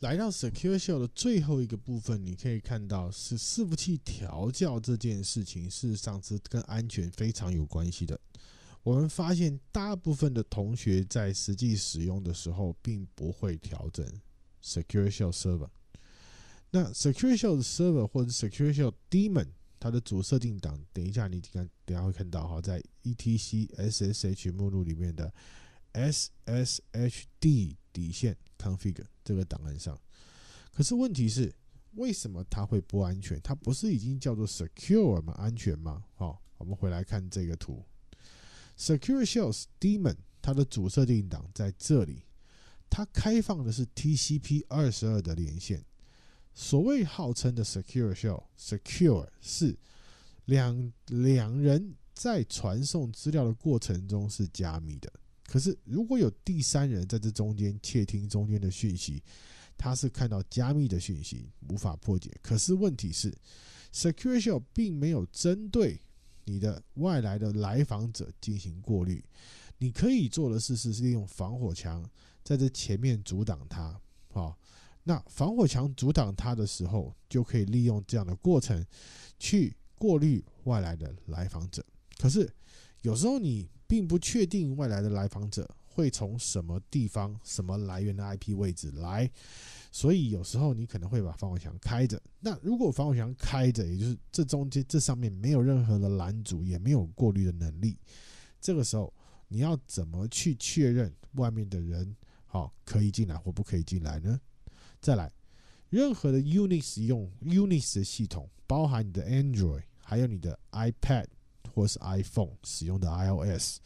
来到 Secure Shell 的最后一个部分，你可以看到是伺服器调教这件事情，事实上是跟安全非常有关系的。我们发现大部分的同学在实际使用的时候，并不会调整 Secure Shell Server。那 Secure Shell Server 或者 Secure Shell Daemon 它的主设定档，等一下你看，等下会看到哈，在 /etc/ssh 目录里面的 sshd。底线 config 这个档案上，可是问题是，为什么它会不安全？它不是已经叫做 secure 吗？安全吗？好，我们回来看这个图，secure shell daemon 它的主设定档在这里，它开放的是 TCP 二十二的连线。所谓号称的 secure shell secure 是两两人在传送资料的过程中是加密的。可是，如果有第三人在这中间窃听中间的讯息，他是看到加密的讯息，无法破解。可是问题是，security 并没有针对你的外来的来访者进行过滤。你可以做的事是利用防火墙在这前面阻挡它。好，那防火墙阻挡它的时候，就可以利用这样的过程去过滤外来的来访者。可是，有时候你并不确定外来的来访者会从什么地方、什么来源的 IP 位置来，所以有时候你可能会把防火墙开着。那如果防火墙开着，也就是这中间、这上面没有任何的拦阻，也没有过滤的能力，这个时候你要怎么去确认外面的人好可以进来或不可以进来呢？再来，任何的 Unix 用 Unix 的系统，包含你的 Android，还有你的 iPad。或是 iPhone 使用的 iOS，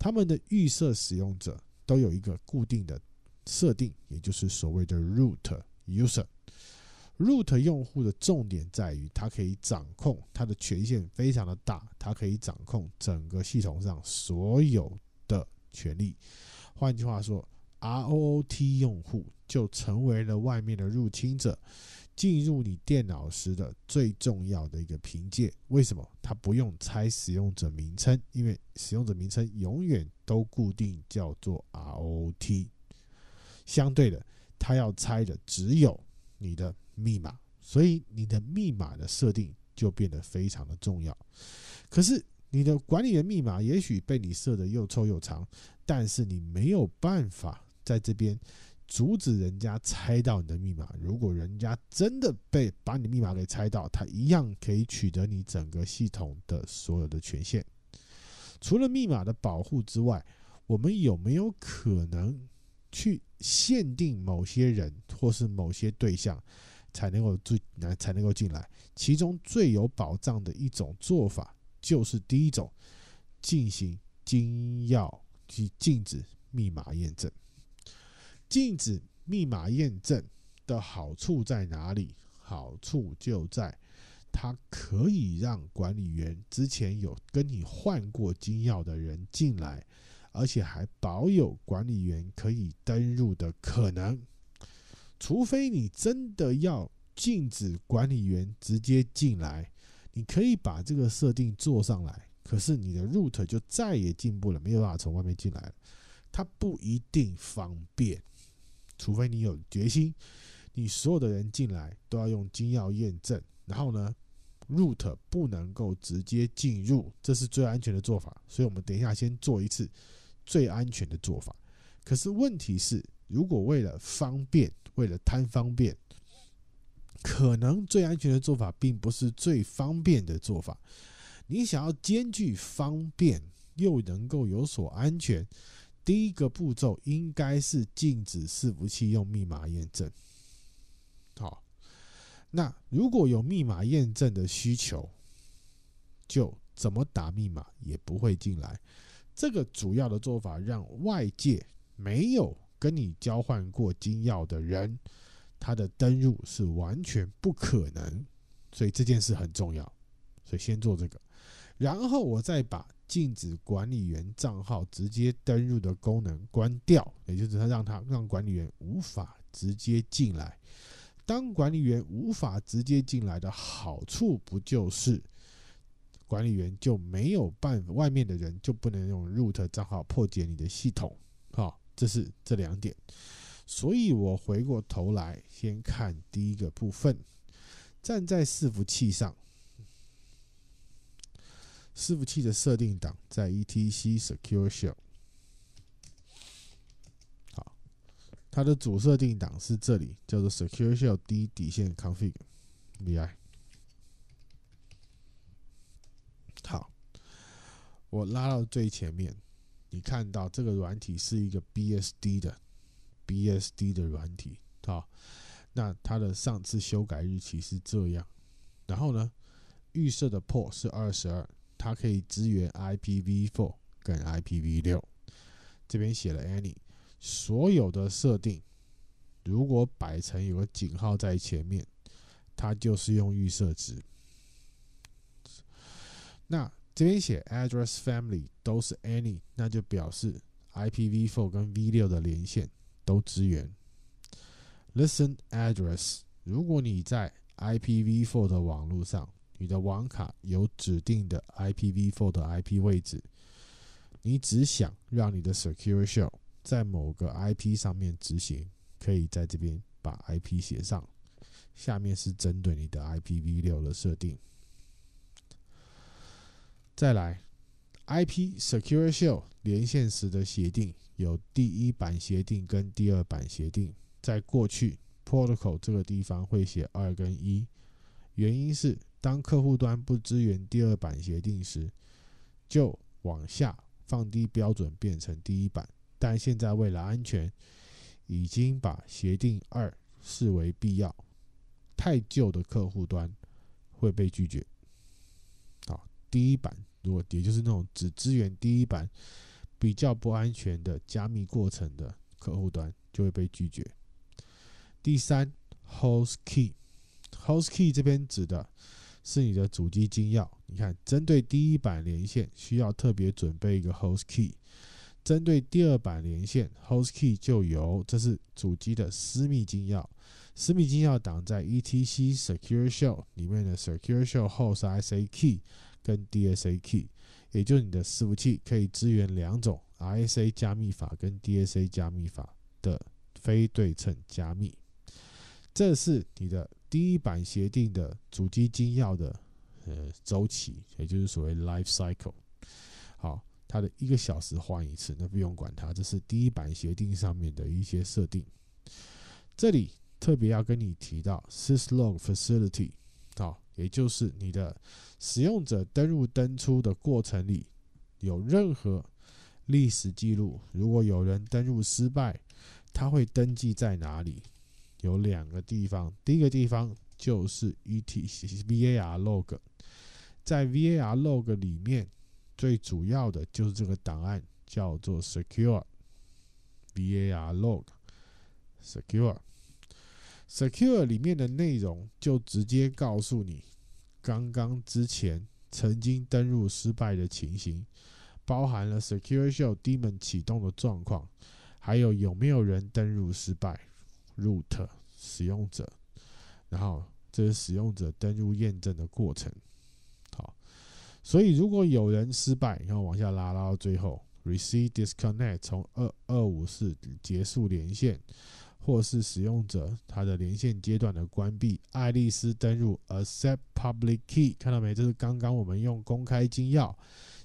他们的预设使用者都有一个固定的设定，也就是所谓的 root user。root 用户的重点在于，它可以掌控它的权限非常的大，它可以掌控整个系统上所有的权利。换句话说，root 用户就成为了外面的入侵者。进入你电脑时的最重要的一个凭借，为什么？它不用猜使用者名称，因为使用者名称永远都固定叫做 R O T。相对的，它要猜的只有你的密码，所以你的密码的设定就变得非常的重要。可是你的管理员密码也许被你设的又臭又长，但是你没有办法在这边。阻止人家猜到你的密码。如果人家真的被把你密码给猜到，他一样可以取得你整个系统的所有的权限。除了密码的保护之外，我们有没有可能去限定某些人或是某些对象才能够进，才能够进来？其中最有保障的一种做法就是第一种，进行禁钥去禁止密码验证。禁止密码验证的好处在哪里？好处就在它可以让管理员之前有跟你换过金钥的人进来，而且还保有管理员可以登入的可能。除非你真的要禁止管理员直接进来，你可以把这个设定做上来，可是你的 root 就再也进不了，没有办法从外面进来了。它不一定方便。除非你有决心，你所有的人进来都要用金钥验证，然后呢，root 不能够直接进入，这是最安全的做法。所以，我们等一下先做一次最安全的做法。可是问题是，如果为了方便，为了贪方便，可能最安全的做法并不是最方便的做法。你想要兼具方便又能够有所安全。第一个步骤应该是禁止伺服器用密码验证。好，那如果有密码验证的需求，就怎么打密码也不会进来。这个主要的做法让外界没有跟你交换过金钥的人，他的登入是完全不可能。所以这件事很重要，所以先做这个，然后我再把。禁止管理员账号直接登录的功能关掉，也就是他让他让管理员无法直接进来。当管理员无法直接进来的好处，不就是管理员就没有办，外面的人就不能用 root 账号破解你的系统？好，这是这两点。所以我回过头来，先看第一个部分，站在伺服器上。伺服器的设定档在 /etc/security。好，它的主设定档是这里，叫做 security d 底线 config vi。好，我拉到最前面，你看到这个软体是一个 BSD 的 BSD 的软体，好，那它的上次修改日期是这样，然后呢预设的 port 是二十二。它可以支援 IPv4 跟 IPv6，这边写了 any，所有的设定如果摆成有个井号在前面，它就是用预设值。那这边写 address family 都是 any，那就表示 IPv4 跟 V6 的连线都支援。Listen address，如果你在 IPv4 的网络上。你的网卡有指定的 IPv4 的 IP 位置，你只想让你的 Secure Shell 在某个 IP 上面执行，可以在这边把 IP 写上。下面是针对你的 IPv6 的设定。再来，IP Secure Shell 连线时的协定有第一版协定跟第二版协定，在过去 Protocol 这个地方会写二跟一，原因是。当客户端不支援第二版协定时，就往下放低标准，变成第一版。但现在为了安全，已经把协定二视为必要。太旧的客户端会被拒绝。好，第一版如果也就是那种只支援第一版比较不安全的加密过程的客户端就会被拒绝。第三，host key，host key 这边指的。是你的主机金钥，你看，针对第一版连线需要特别准备一个 host key，针对第二版连线 host key 就有，这是主机的私密金钥。私密金钥挡在 /etc/secure_shell 里面的 secure_shell host_rsa_key 跟 dsa_key，也就是你的伺服器可以支援两种 i s a 加密法跟 DSA 加密法的非对称加密。这是你的。第一版协定的主机金要的呃周期，也就是所谓 life cycle，好，它的一个小时换一次，那不用管它，这是第一版协定上面的一些设定。这里特别要跟你提到 syslog facility，好，也就是你的使用者登入登出的过程里有任何历史记录，如果有人登入失败，他会登记在哪里？有两个地方，第一个地方就是 /etc/var/log，在 /var/log 里面最主要的就是这个档案，叫做 secure/var/log/secure。secure 里面的内容就直接告诉你，刚刚之前曾经登入失败的情形，包含了 secure s h o w d e m o n 启动的状况，还有有没有人登入失败。root 使用者，然后这是使用者登入验证的过程。好，所以如果有人失败，然后往下拉拉到最后，receive disconnect 从二二五四结束连线，或是使用者他的连线阶段的关闭。爱丽丝登入 accept public key，看到没？这是刚刚我们用公开金钥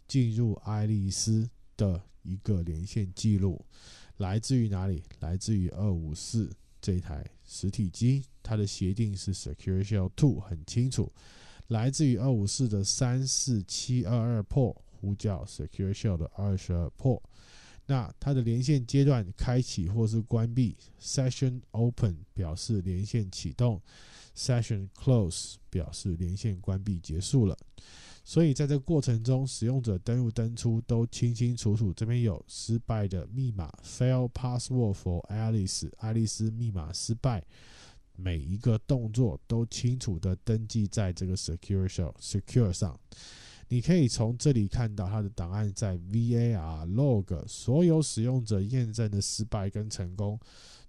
进入爱丽丝的一个连线记录，来自于哪里？来自于二五四。这一台实体机，它的协定是 Secure Shell Two，很清楚，来自于254的34722 port 叫 Secure Shell 的22 port。那它的连线阶段开启或是关闭，session open 表示连线启动，session close 表示连线关闭结束了。所以在这个过程中，使用者登录登出都清清楚楚，这边有失败的密码，fail password for Alice，爱丽丝密码失败，每一个动作都清楚的登记在这个 secure secure 上。你可以从这里看到它的档案在 var log，所有使用者验证的失败跟成功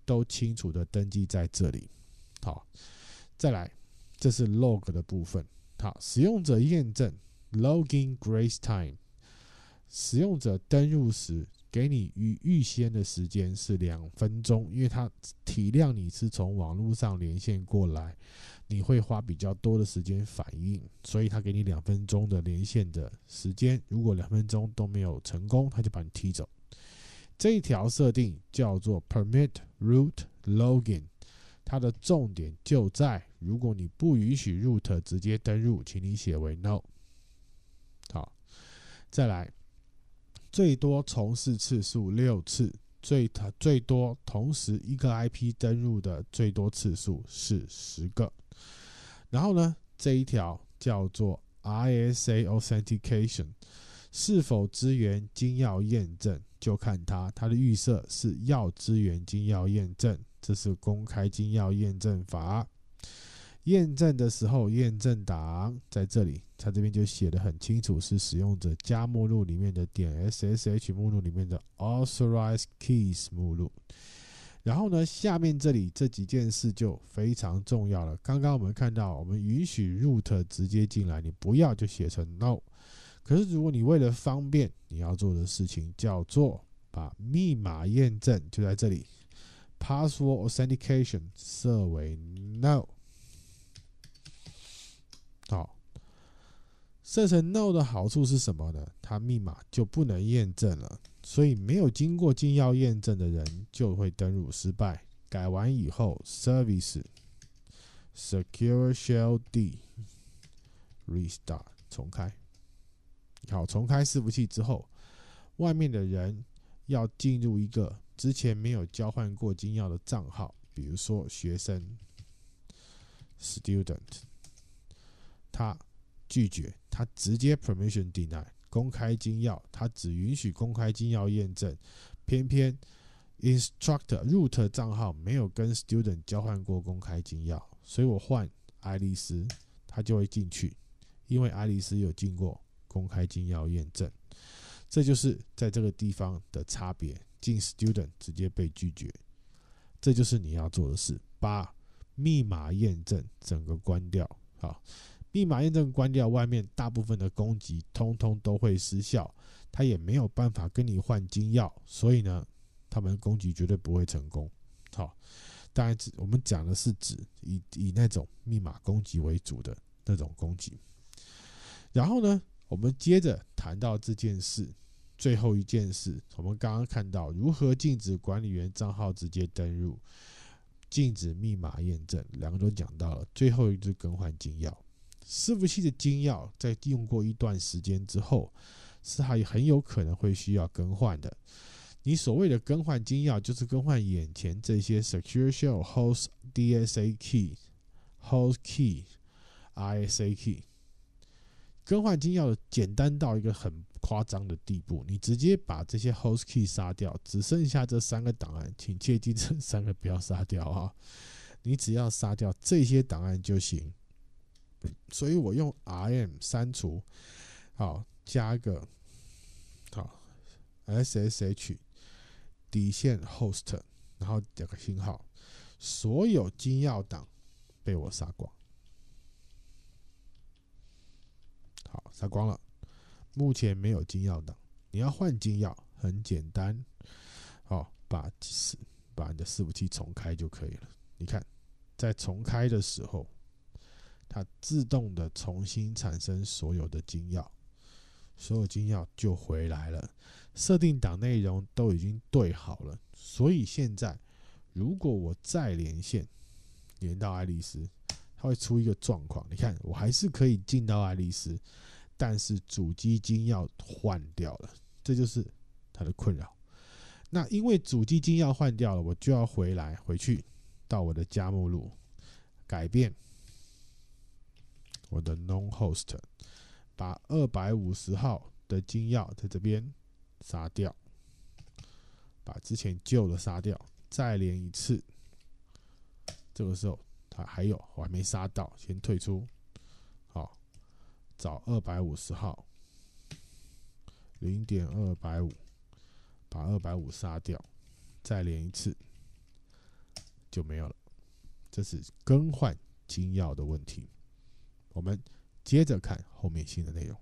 都清楚的登记在这里。好，再来，这是 log 的部分。好，使用者验证 login grace time，使用者登入时。给你预预先的时间是两分钟，因为它体谅你是从网络上连线过来，你会花比较多的时间反应，所以他给你两分钟的连线的时间。如果两分钟都没有成功，他就把你踢走。这一条设定叫做 permit root login，它的重点就在，如果你不允许 root 直接登入，请你写为 no。好，再来。最多重试次数六次，最它最多同时一个 IP 登入的最多次数是十个。然后呢，这一条叫做 ISA Authentication，是否支援金钥验证？就看它，它的预设是要支援金钥验证，这是公开金钥验证法。验证的时候，验证档在这里，它这边就写的很清楚，是使用者加目录里面的点 ssh 目录里面的 authorized_keys 目录。然后呢，下面这里这几件事就非常重要了。刚刚我们看到，我们允许 root 直接进来，你不要就写成 no。可是如果你为了方便，你要做的事情叫做把密码验证就在这里 password authentication 设为 no。设成 no 的好处是什么呢？它密码就不能验证了，所以没有经过禁钥验证的人就会登入失败。改完以后，service secure shell d restart 重开。好，重开伺服器之后，外面的人要进入一个之前没有交换过金钥的账号，比如说学生 student，他。拒绝，他直接 permission deny 公开金钥，他只允许公开金钥验证。偏偏 instructor root 账号没有跟 student 交换过公开金钥，所以我换爱丽丝，她就会进去，因为爱丽丝有进过公开金钥验证。这就是在这个地方的差别，进 student 直接被拒绝。这就是你要做的事，把密码验证整个关掉，好。密码验证关掉，外面大部分的攻击通通都会失效，他也没有办法跟你换金钥，所以呢，他们攻击绝对不会成功。好，当然我们讲的是指以以那种密码攻击为主的那种攻击。然后呢，我们接着谈到这件事，最后一件事，我们刚刚看到如何禁止管理员账号直接登入，禁止密码验证，两个都讲到了，最后一只更换金钥。伺服器的精要在用过一段时间之后，是还很有可能会需要更换的。你所谓的更换精要，就是更换眼前这些 secure shell host DSA key host key RSA key。更换精要简单到一个很夸张的地步，你直接把这些 host key 杀掉，只剩下这三个档案，请切记这三个不要杀掉啊！你只要杀掉这些档案就行。所以我用 rm 删除，好加个好 ssh 底线 host，然后加个星号，所有金钥档被我杀光，好杀光了，目前没有金钥档，你要换金钥很简单，哦把四把你的四五七重开就可以了，你看在重开的时候。它自动的重新产生所有的金钥，所有金钥就回来了。设定档内容都已经对好了，所以现在如果我再连线连到爱丽丝，它会出一个状况。你看，我还是可以进到爱丽丝，但是主机金钥换掉了，这就是它的困扰。那因为主机金钥换掉了，我就要回来回去到我的家目录改变。我的 non host，把二百五十号的金钥在这边杀掉，把之前旧的杀掉，再连一次。这个时候他还有，我还没杀到，先退出。好，找二百五十号，零点二百五，把二百五杀掉，再连一次就没有了。这是更换金钥的问题。我们接着看后面新的内容。